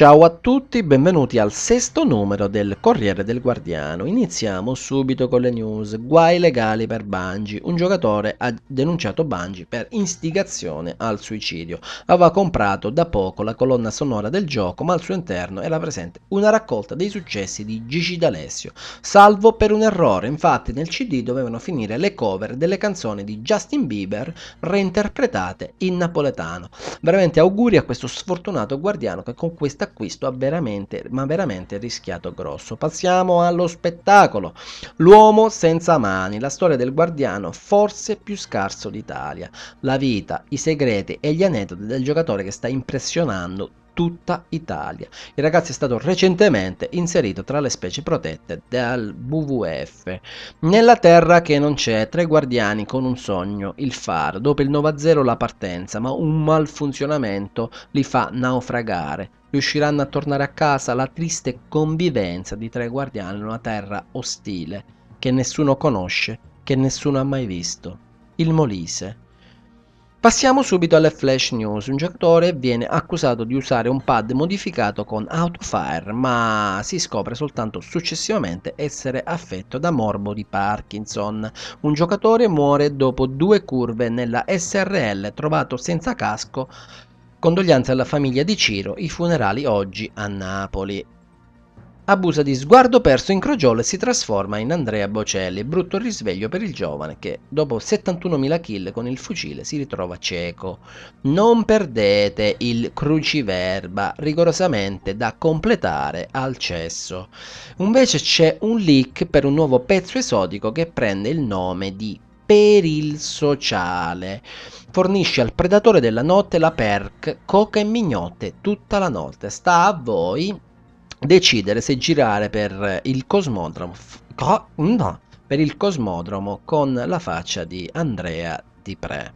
Ciao a tutti, benvenuti al sesto numero del Corriere del Guardiano. Iniziamo subito con le news. Guai legali per Bungie. Un giocatore ha denunciato Bungie per instigazione al suicidio. Aveva comprato da poco la colonna sonora del gioco, ma al suo interno era presente una raccolta dei successi di Gigi D'Alessio. Salvo per un errore, infatti nel CD dovevano finire le cover delle canzoni di Justin Bieber reinterpretate in napoletano. Veramente auguri a questo sfortunato guardiano che con questa acquisto ha veramente, ma veramente rischiato grosso. Passiamo allo spettacolo. L'uomo senza mani, la storia del guardiano forse più scarso d'Italia. La vita, i segreti e gli aneddoti del giocatore che sta impressionando tutta Italia. Il ragazzo è stato recentemente inserito tra le specie protette dal WWF. Nella terra che non c'è, tre guardiani con un sogno, il far, dopo il 9-0 la partenza, ma un malfunzionamento li fa naufragare. Riusciranno a tornare a casa la triste convivenza di tre guardiani in una terra ostile, che nessuno conosce, che nessuno ha mai visto. Il Molise Passiamo subito alle flash news, un giocatore viene accusato di usare un pad modificato con Outfire ma si scopre soltanto successivamente essere affetto da morbo di Parkinson. Un giocatore muore dopo due curve nella SRL trovato senza casco, condoglianze alla famiglia di Ciro, i funerali oggi a Napoli. Abusa di sguardo perso in crogiolo e si trasforma in Andrea Bocelli, brutto risveglio per il giovane che dopo 71.000 kill con il fucile si ritrova cieco. Non perdete il cruciverba, rigorosamente da completare al cesso. Invece c'è un leak per un nuovo pezzo esotico che prende il nome di per il sociale. Fornisce al predatore della notte la perk, coca e mignotte tutta la notte. Sta a voi decidere se girare per il cosmodromo, no, per il cosmodromo con la faccia di Andrea Di Pre.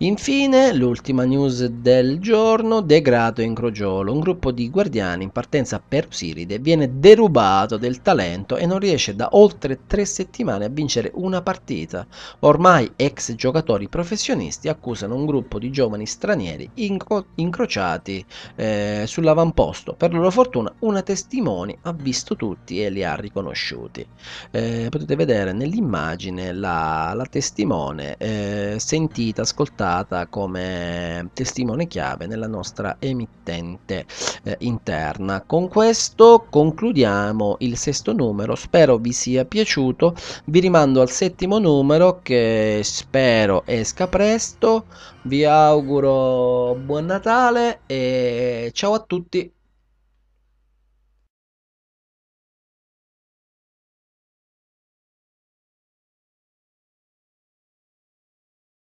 Infine, l'ultima news del giorno, Degrado in Crogiolo, un gruppo di guardiani in partenza per Siride viene derubato del talento e non riesce da oltre tre settimane a vincere una partita. Ormai ex giocatori professionisti accusano un gruppo di giovani stranieri inco- incrociati eh, sull'avamposto. Per loro fortuna una testimone ha visto tutti e li ha riconosciuti. Eh, potete vedere nell'immagine la, la testimone eh, sentita, ascoltata usata come testimone chiave nella nostra emittente eh, interna. Con questo concludiamo il sesto numero, spero vi sia piaciuto, vi rimando al settimo numero che spero esca presto, vi auguro buon Natale e ciao a tutti!